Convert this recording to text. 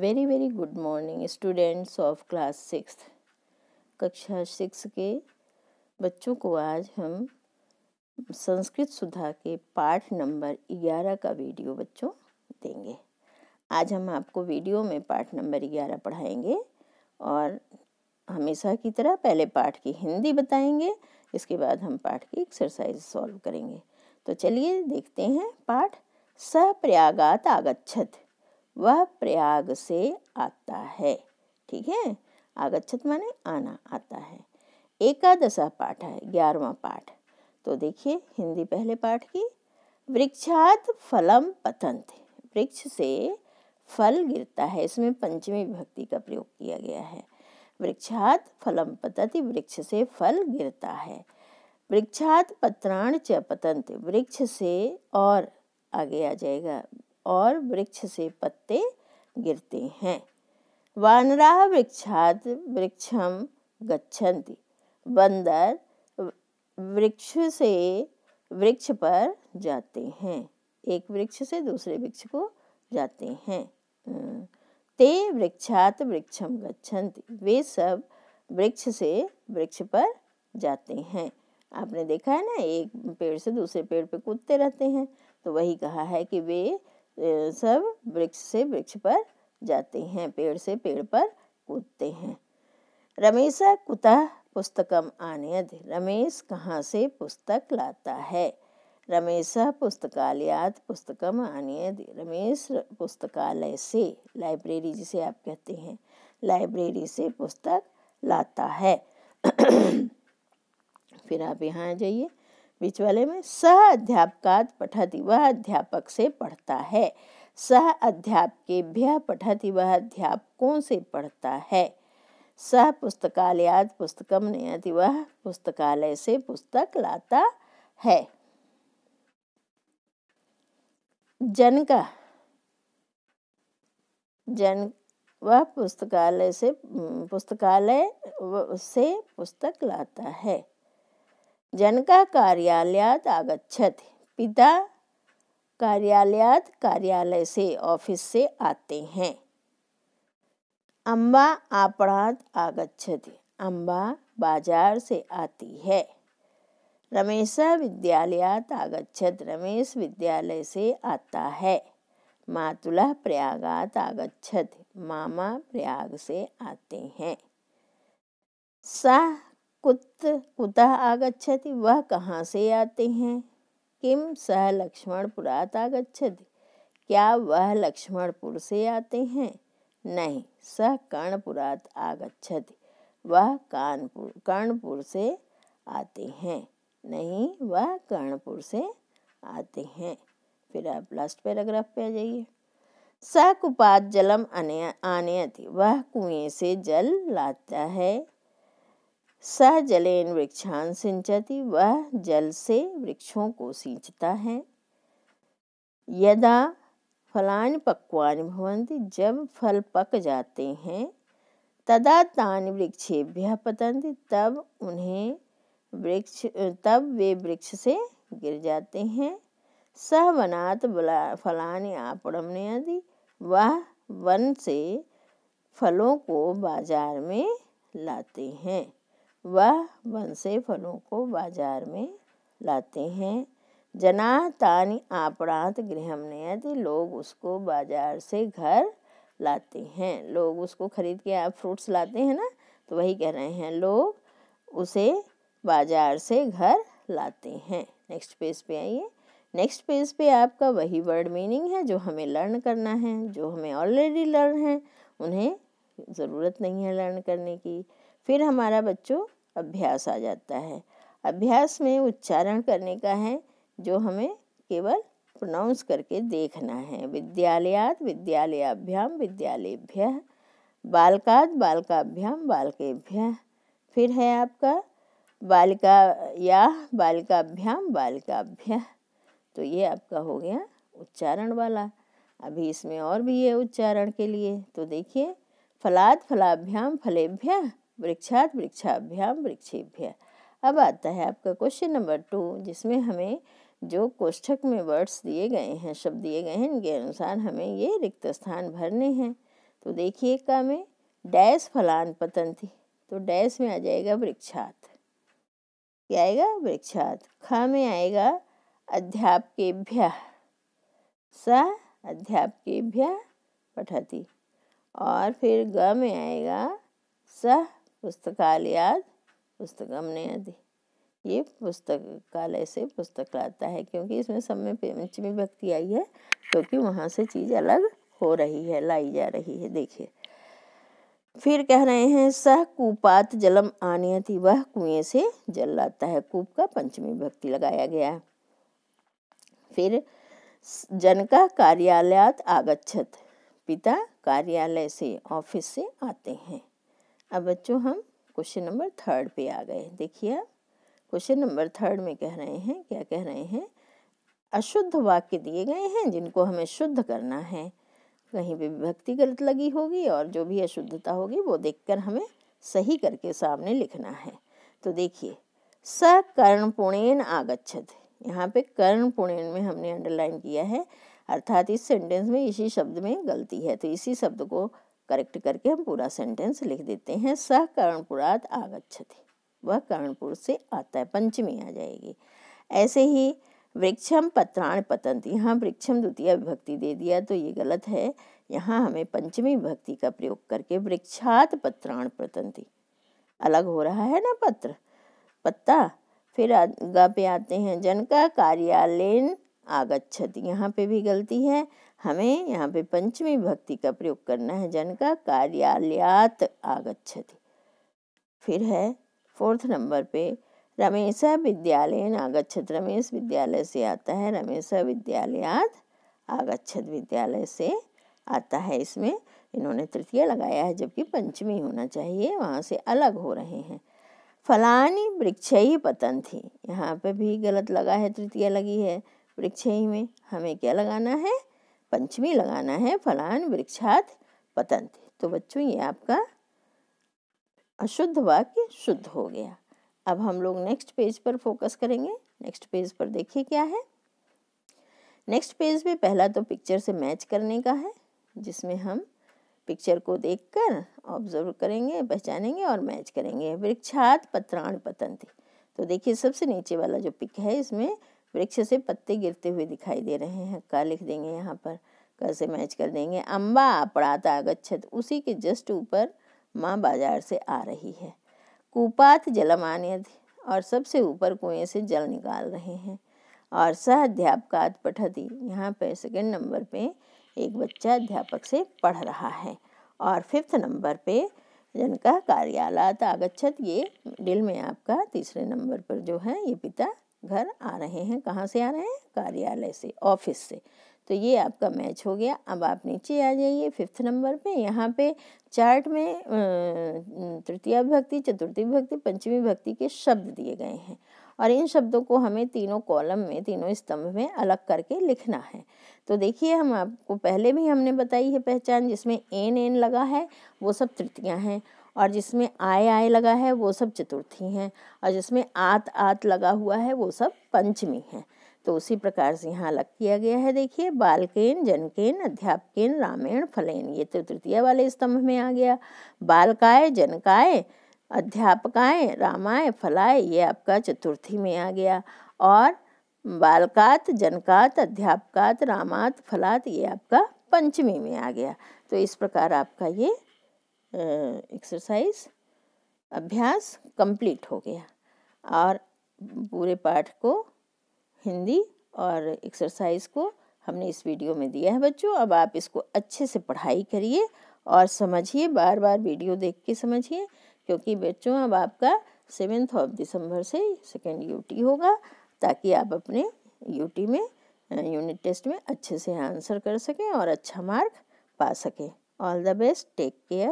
Very very good morning students of class six कक्षा six के बच्चों को आज हम संस्कृत सुधा के पाठ नंबर ग्यारह का वीडियो बच्चों देंगे आज हम आपको वीडियो में पाठ नंबर ग्यारह पढ़ाएंगे और हमेशा की तरह पहले पाठ की हिंदी बताएंगे इसके बाद हम पाठ की एक्सरसाइज सॉल्व करेंगे तो चलिए देखते हैं पाठ सप्रयागात आगच्छत वह प्रयाग से आता है ठीक है आगछत माने आना आता है एकादशा पाठ है ग्यारहवा पाठ तो देखिए हिंदी पहले पाठ की वृक्षात फलम पतंत वृक्ष से फल गिरता है इसमें पंचमी विभक्ति का प्रयोग किया गया है वृक्षात फलम पतंत वृक्ष से फल गिरता है वृक्षात पत्राण च पतंत वृक्ष से और आगे आ जाएगा और वृक्ष से पत्ते गिरते हैं वानरा वृक्षात् वृक्षम गच्छन्ति बंदर वृक्ष से वृक्ष पर जाते हैं एक वृक्ष से दूसरे वृक्ष को जाते हैं हम्म। ते वृक्षात वृक्षम गच्छन्ति वे सब वृक्ष से वृक्ष पर जाते हैं आपने देखा है ना एक पेड़ से दूसरे पेड़ पे कूदते रहते हैं तो वही कहा है कि वे सब वृक्ष से वृक्ष पर जाते हैं पेड़ से पेड़ पर कूदते हैं रमेशा कुतः पुस्तकम आनयद रमेश कहाँ से पुस्तक लाता है रमेशा पुस्तकालयात पुस्तकम आनयद रमेश पुस्तकालय से लाइब्रेरी जिसे आप कहते हैं लाइब्रेरी से पुस्तक लाता है फिर आप यहाँ आ जाइए बीच वाले में सह अध्यापका पठति वह अध्यापक से पढ़ता है सह अध्यापकेभ्य पठति वह अध्यापकों से पढ़ता है सह पुस्तकालयाद पुस्तकम नयति वह पुस्तकालय से पुस्तक लाता है जन का जन वह पुस्तकालय से पुस्तकालय से पुस्तक लाता है जनका कार्यालयात् आगछत पिता कार्यालयात् कार्यालय से ऑफिस से आते हैं अम्बा आपणात् आगछत अम्बा बाजार से आती है रमेशा विद्यालयात् आगछत रमेश विद्यालय से आता है मातुला प्रयागात आगछत मामा प्रयाग से आते हैं सा कुत कुतः आगछति वह कहाँ से आते हैं किम सह लक्ष्मणपुरात आगछति क्या वह लक्ष्मणपुर से आते हैं नहीं सह कर्णपुरात आगछति वह कानपुर कर्णपुर से आते हैं नहीं वह कर्णपुर से आते हैं फिर आप लास्ट पैराग्राफ पे आ जाइए सह कुपात जलम आने आने वह कुएं से जल लाता है सह जलेन वृक्षान सिंचति वह जल से वृक्षों को सींचता है यदा फलान पक्वान भवंति जब फल पक जाते हैं तदा तान वृक्षेभ्य पतंति तब उन्हें वृक्ष तब वे वृक्ष से गिर जाते हैं सह वनात फलान आपणम ने आदि वह वन से फलों को बाजार में लाते हैं वह बनसे फलों को बाजार में लाते हैं जना तानि आपणात गृहम नयत लोग उसको बाजार से घर लाते हैं लोग उसको खरीद के आप फ्रूट्स लाते हैं ना तो वही कह रहे हैं लोग उसे बाजार से घर लाते हैं नेक्स्ट पेज पे आइए नेक्स्ट पेज पे आपका वही वर्ड मीनिंग है जो हमें लर्न करना है जो हमें ऑलरेडी लर्न है उन्हें ज़रूरत नहीं है लर्न करने की फिर हमारा बच्चों अभ्यास आ जाता है अभ्यास में उच्चारण करने का है जो हमें केवल प्रोनाउंस करके देखना है विद्यालयात विद्यालयाभ्याम विद्यालयभ्य बालकात बालकाभ्याम बालकेभ्य फिर है आपका बालिका या बालिकाभ्याम बालिकाभ्य तो ये आपका हो गया उच्चारण वाला अभी इसमें और भी है उच्चारण के लिए तो देखिए फलाद फलाभ्याम फलेभ्य वृक्षात वृक्षाभ्याम वृक्षेभ्य अब आता है आपका क्वेश्चन नंबर टू जिसमें हमें जो कोष्ठक में वर्ड्स दिए गए हैं शब्द दिए गए हैं इनके अनुसार हमें ये रिक्त स्थान भरने हैं तो देखिए का में डैश फलान पतंती तो डैश में आ जाएगा वृक्षात क्या आएगा वृक्षात ख में आएगा अध्यापकेभ्य स अध्यापकेभ्य पठती और फिर ग में आएगा सह पुस्तकालयाद पुस्तकम ने आदि ये पुस्तकालय से पुस्तक लाता है क्योंकि इसमें सब में पंचमी भक्ति आई है क्योंकि वहाँ से चीज़ अलग हो रही है लाई जा रही है देखिए फिर कह रहे हैं सह कूपात जलम आने थी वह कुएं से जल लाता है कूप का पंचमी भक्ति लगाया गया फिर जन का कार्यालयात आगछत पिता कार्यालय से ऑफिस से आते हैं अब बच्चों हम क्वेश्चन नंबर थर्ड पे आ गए देखिए क्वेश्चन नंबर थर्ड में कह रहे हैं क्या कह रहे हैं अशुद्ध वाक्य दिए गए हैं जिनको हमें शुद्ध करना है कहीं पे विभक्ति गलत लगी होगी और जो भी अशुद्धता होगी वो देखकर हमें सही करके सामने लिखना है तो देखिए स कर्ण पुणेन आगछत यहाँ पे कर्ण पुणेन में हमने अंडरलाइन किया है अर्थात इस सेंटेंस में इसी शब्द में गलती है तो इसी शब्द को करेक्ट करके हम पूरा सेंटेंस लिख देते हैं सह कारणपुराद आगच्छति वह कर्णपुर से आता है पंचमी आ जाएगी ऐसे ही वृक्षम पत्राण पतंत यहाँ वृक्षम द्वितीय विभक्ति दे दिया तो ये गलत है यहाँ हमें पंचमी विभक्ति का प्रयोग करके वृक्षात पत्राण पतंती अलग हो रहा है ना पत्र पत्ता फिर गा पे आते हैं जनका कार्यालय आगछति यहाँ पे भी गलती है हमें यहाँ पे पंचमी भक्ति का प्रयोग करना है जन का कार्यालयात आगछति फिर है फोर्थ नंबर पे रमेशा विद्यालय आगच्छत रमेश विद्यालय से आता है रमेशा विद्यालयात आगच्छत विद्यालय से आता है इसमें इन्होंने तृतीय लगाया है जबकि पंचमी होना चाहिए वहाँ से अलग हो रहे हैं फलानी वृक्ष ही पतन थी यहाँ पे भी गलत लगा है तृतीय लगी है वृक्ष ही में हमें क्या लगाना है पंचमी लगाना है फलान वृक्षात पतंत तो बच्चों ये आपका अशुद्ध वाक्य शुद्ध हो गया अब हम लोग नेक्स्ट पेज पर फोकस करेंगे नेक्स्ट पेज पर देखिए क्या है नेक्स्ट पेज पे पहला तो पिक्चर से मैच करने का है जिसमें हम पिक्चर को देखकर ऑब्जर्व करेंगे पहचानेंगे और मैच करेंगे वृक्षात पत्राण पतंत तो देखिए सबसे नीचे वाला जो पिक है इसमें वृक्ष से पत्ते गिरते हुए दिखाई दे रहे हैं का लिख देंगे यहाँ पर क से मैच कर देंगे अम्बा अपड़ाता गच्छत उसी के जस्ट ऊपर माँ बाजार से आ रही है कुपात जलमान्य और सबसे ऊपर कुएं से जल निकाल रहे हैं और सह अध्यापका पठती यहाँ पर सेकेंड नंबर पे एक बच्चा अध्यापक से पढ़ रहा है और फिफ्थ नंबर पे जिनका कार्यालय आगछत ये दिल में आपका तीसरे नंबर पर जो है ये पिता घर आ रहे हैं कहाँ से आ रहे हैं कार्यालय से ऑफिस से तो ये आपका मैच हो गया अब आप नीचे आ जाइए फिफ्थ नंबर पे यहाँ पे चार्ट में तृतीय भक्ति चतुर्थी भक्ति पंचमी भक्ति के शब्द दिए गए हैं और इन शब्दों को हमें तीनों कॉलम में तीनों स्तंभ में अलग करके लिखना है तो देखिए हम आपको पहले भी हमने बताई है पहचान जिसमें एन एन लगा है वो सब तृतीया हैं और जिसमें आय आय लगा है वो सब चतुर्थी हैं और जिसमें आत आत लगा हुआ है वो सब पंचमी हैं तो उसी प्रकार से यहाँ अलग किया गया है देखिए बालकेन जनकेन अध्यापकेन रामेण फलेन ये तो तृतीय वाले स्तंभ में आ गया बालकाय जनकाय अध्यापकाय रामाय फलाय ये आपका चतुर्थी में आ गया और बालकात जनकात अध्यापकात रामात फलात ये आपका पंचमी में आ गया तो इस प्रकार आपका ये एक्सरसाइज अभ्यास कंप्लीट हो गया और पूरे पाठ को हिंदी और एक्सरसाइज को हमने इस वीडियो में दिया है बच्चों अब आप इसको अच्छे से पढ़ाई करिए और समझिए बार बार वीडियो देख के समझिए क्योंकि बच्चों अब आपका सेवेंथ ऑफ दिसंबर से सेकेंड यूटी होगा ताकि आप अपने यूटी में यूनिट टेस्ट में अच्छे से आंसर कर सकें और अच्छा मार्क पा सकें all the best take care